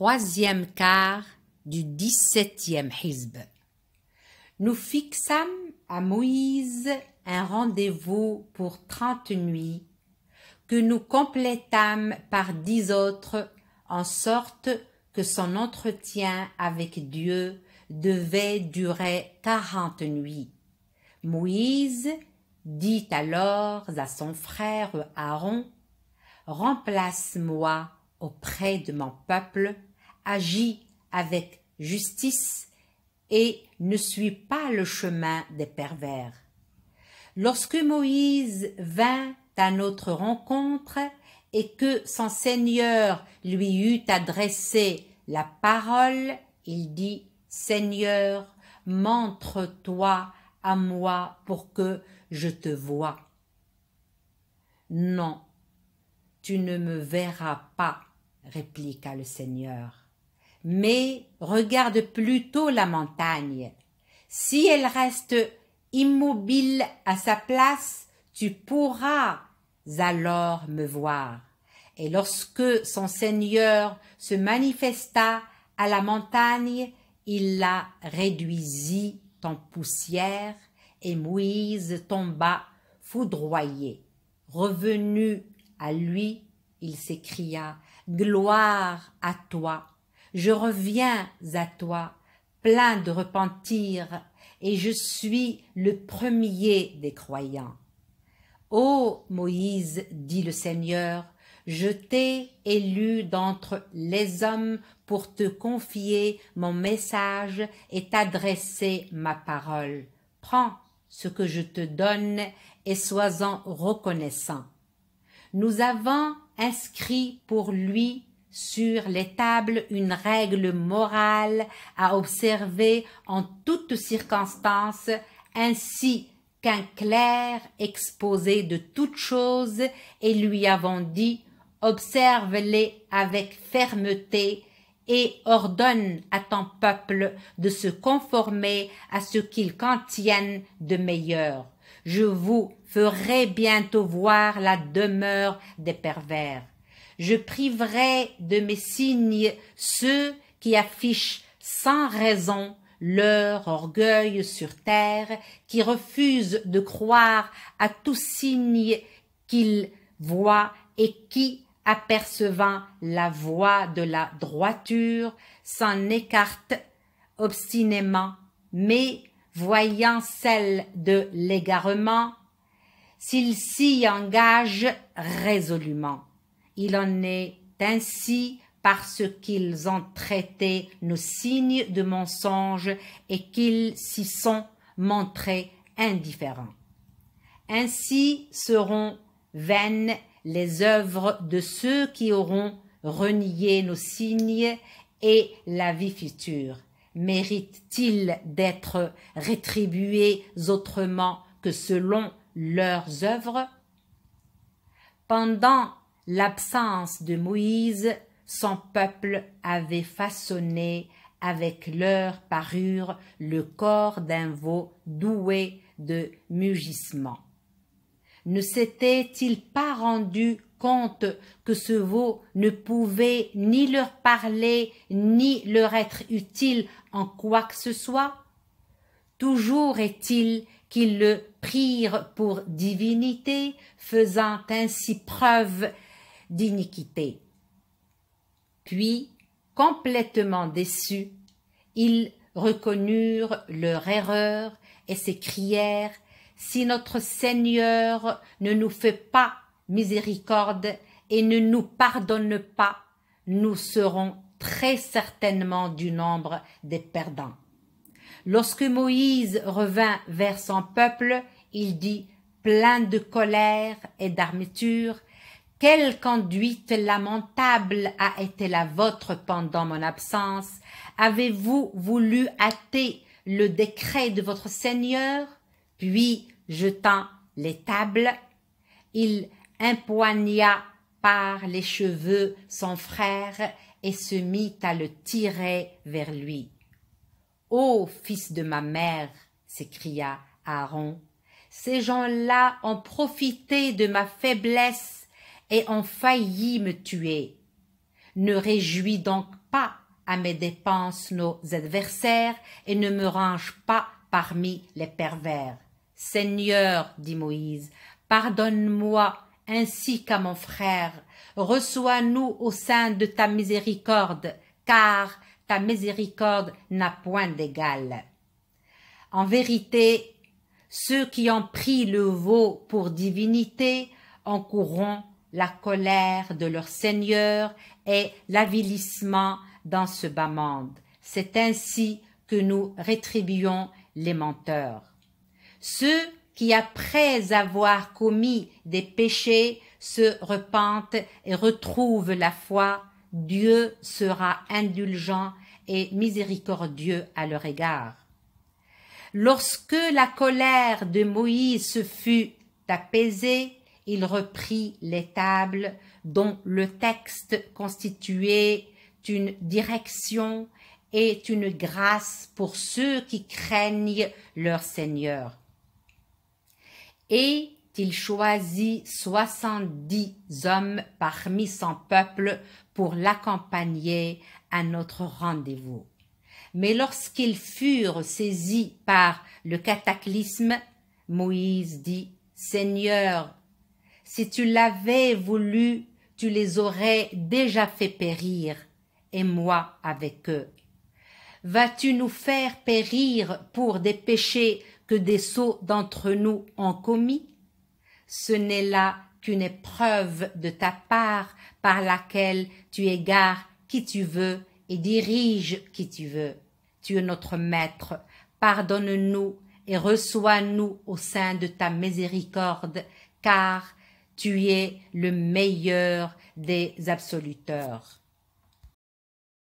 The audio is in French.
troisième quart du dix-septième Hizb. Nous fixâmes à Moïse un rendez-vous pour trente nuits, que nous complétâmes par dix autres, en sorte que son entretien avec Dieu devait durer quarante nuits. Moïse dit alors à son frère Aaron Remplace-moi auprès de mon peuple agis avec justice et ne suis pas le chemin des pervers. Lorsque Moïse vint à notre rencontre et que son Seigneur lui eut adressé la parole, il dit Seigneur, montre-toi à moi pour que je te voie. Non, tu ne me verras pas, répliqua le Seigneur mais regarde plutôt la montagne. Si elle reste immobile à sa place, tu pourras alors me voir. Et lorsque son Seigneur se manifesta à la montagne, il la réduisit en poussière, et Moïse tomba foudroyé. Revenu à lui, il s'écria Gloire à toi, je reviens à toi, plein de repentir, et je suis le premier des croyants. Ô Moïse, dit le Seigneur, je t'ai élu d'entre les hommes pour te confier mon message et t'adresser ma parole. Prends ce que je te donne et sois-en reconnaissant. Nous avons inscrit pour lui sur les tables une règle morale à observer en toutes circonstances, ainsi qu'un clerc exposé de toutes choses, et lui avons dit Observe-les avec fermeté et ordonne à ton peuple de se conformer à ce qu'ils contiennent de meilleur. Je vous ferai bientôt voir la demeure des pervers. Je priverai de mes signes ceux qui affichent sans raison leur orgueil sur terre, qui refusent de croire à tout signe qu'ils voient et qui, apercevant la voie de la droiture, s'en écartent obstinément, mais voyant celle de l'égarement, s'ils s'y engagent résolument. Il en est ainsi parce qu'ils ont traité nos signes de mensonge et qu'ils s'y sont montrés indifférents. Ainsi seront vaines les œuvres de ceux qui auront renié nos signes et la vie future. Méritent-ils d'être rétribués autrement que selon leurs œuvres Pendant l'absence de Moïse, son peuple avait façonné avec leur parure le corps d'un veau doué de mugissement. Ne s'était-il pas rendu compte que ce veau ne pouvait ni leur parler ni leur être utile en quoi que ce soit Toujours est-il qu'ils le prirent pour divinité, faisant ainsi preuve d'iniquité. Puis, complètement déçus, ils reconnurent leur erreur et s'écrièrent Si notre Seigneur ne nous fait pas miséricorde et ne nous pardonne pas, nous serons très certainement du nombre des perdants. Lorsque Moïse revint vers son peuple, il dit, plein de colère et d'armature. Quelle conduite lamentable a été la vôtre pendant mon absence Avez-vous voulu hâter le décret de votre Seigneur Puis, jetant les tables, il empoigna par les cheveux son frère et se mit à le tirer vers lui. Ô fils de ma mère, s'écria Aaron, ces gens-là ont profité de ma faiblesse et ont failli me tuer. Ne réjouis donc pas à mes dépenses nos adversaires et ne me range pas parmi les pervers. Seigneur, dit Moïse, pardonne-moi ainsi qu'à mon frère. Reçois-nous au sein de ta miséricorde, car ta miséricorde n'a point d'égal. En vérité, ceux qui ont pris le veau pour divinité en courront la colère de leur Seigneur et l'avilissement dans ce bas monde. C'est ainsi que nous rétribuons les menteurs. Ceux qui, après avoir commis des péchés, se repentent et retrouvent la foi, Dieu sera indulgent et miséricordieux à leur égard. Lorsque la colère de Moïse fut apaisée, il reprit les tables dont le texte constituait une direction et une grâce pour ceux qui craignent leur Seigneur. Et il choisit soixante-dix hommes parmi son peuple pour l'accompagner à notre rendez-vous. Mais lorsqu'ils furent saisis par le cataclysme, Moïse dit, Seigneur, si tu l'avais voulu, tu les aurais déjà fait périr, et moi avec eux. Vas-tu nous faire périr pour des péchés que des sots d'entre nous ont commis Ce n'est là qu'une épreuve de ta part par laquelle tu égares qui tu veux et diriges qui tu veux. Tu es notre maître, pardonne-nous et reçois-nous au sein de ta miséricorde, car tu es le meilleur des absoluteurs.